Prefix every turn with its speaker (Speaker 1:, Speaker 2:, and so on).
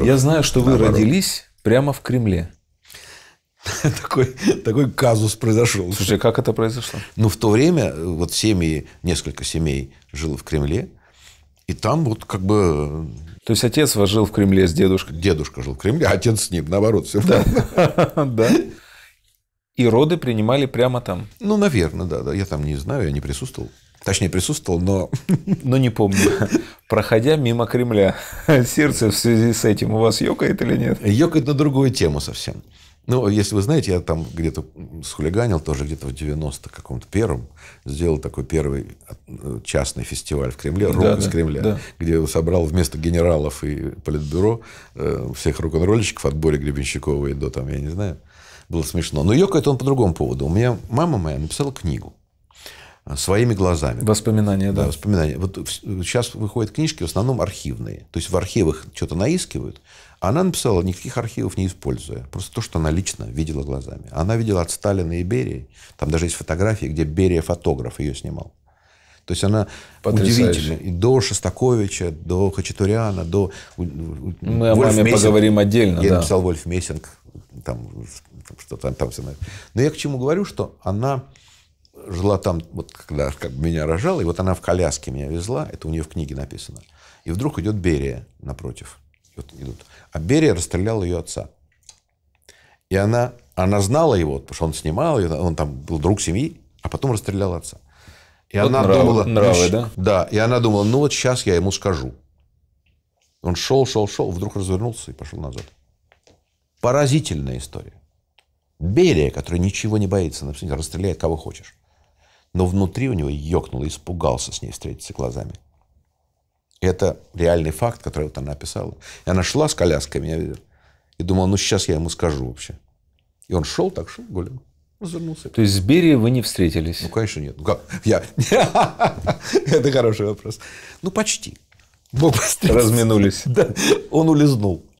Speaker 1: Я знаю, что вы родились прямо в Кремле. Такой, такой казус произошел. Слушай, как это произошло? Ну, в то время э, вот семьи, несколько семей жило в Кремле, и там вот как бы... Э, то есть отец вас жил в Кремле с дедушкой? Дедушка жил в Кремле, а отец с ним, наоборот. Все да. И роды принимали прямо там? Ну, наверное, да, да. Я там не знаю, я не присутствовал. Точнее, присутствовал, но... Но не помню проходя мимо Кремля. Сердце в связи с этим у вас ёкает или нет? Ёкает на другую тему совсем. Ну, если вы знаете, я там где-то схулиганил тоже, где-то в 90 каком-то первом, сделал такой первый э, частный фестиваль в Кремле, рок да, из да, Кремля, да. где собрал вместо генералов и политбюро э, всех рок-н-ролльщиков от Бори Гребенщикова и до там, я не знаю. Было смешно. Но ёкает он по другому поводу. У меня мама моя написала книгу. Э, своими глазами. Воспоминания, да. да. Воспоминания. Вот сейчас выходят книжки в основном архивные. То есть в архивах что-то наискивают. А она написала, никаких архивов не используя. Просто то, что она лично видела глазами. Она видела от Сталина и Берии. Там даже есть фотографии, где Берия фотограф ее снимал. То есть она Потрясающе. удивительна. И до Шостаковича, до Хачатуряна, до... Мы о маме Мессинг. поговорим отдельно. Я да. написал Вольф Мессинг. Там, там что-то там, все Но я к чему говорю, что она жила там, вот когда как меня рожала, и вот она в коляске меня везла, это у нее в книге написано. И вдруг идет Берия напротив. Вот идут. А Берия расстрелял ее отца. И она, она знала его, потому что он снимал, ее, он там был друг семьи, а потом расстрелял отца. И вот она нравы, думала, нравы, да? да, и она думала, ну вот сейчас я ему скажу. Он шел, шел, шел, вдруг развернулся и пошел назад. Поразительная история. Берия, который ничего не боится, например, расстреляет кого хочешь но внутри у него ёкнуло, испугался с ней встретиться глазами. Это реальный факт, который вот она описала. И она шла с коляской, меня видит, и думала, ну сейчас я ему скажу вообще. И он шел так, шел, гулял. Развернулся. То есть с Берией вы не встретились? Ну, конечно, нет. Ну, как? Я. Это хороший вопрос. Ну, почти. Мог Разминулись. Да. Он улизнул.